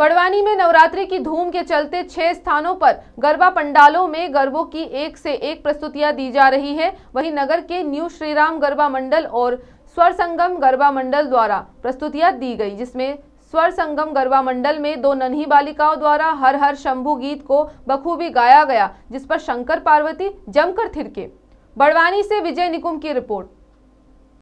बड़वानी में नवरात्रि की धूम के चलते छह स्थानों पर गरबा पंडालों में गरबों की एक से एक प्रस्तुतियां दी जा रही है वहीं नगर के न्यू श्रीराम गरबा मंडल और स्वर संगम गरबा मंडल द्वारा प्रस्तुतियां दी गई जिसमें स्वर संगम गरबा मंडल में दो नन्ही बालिकाओं द्वारा हर हर शंभू गीत को बखूबी गाया गया जिस पर शंकर पार्वती जमकर थिरके बड़वानी से विजय निकुम की रिपोर्ट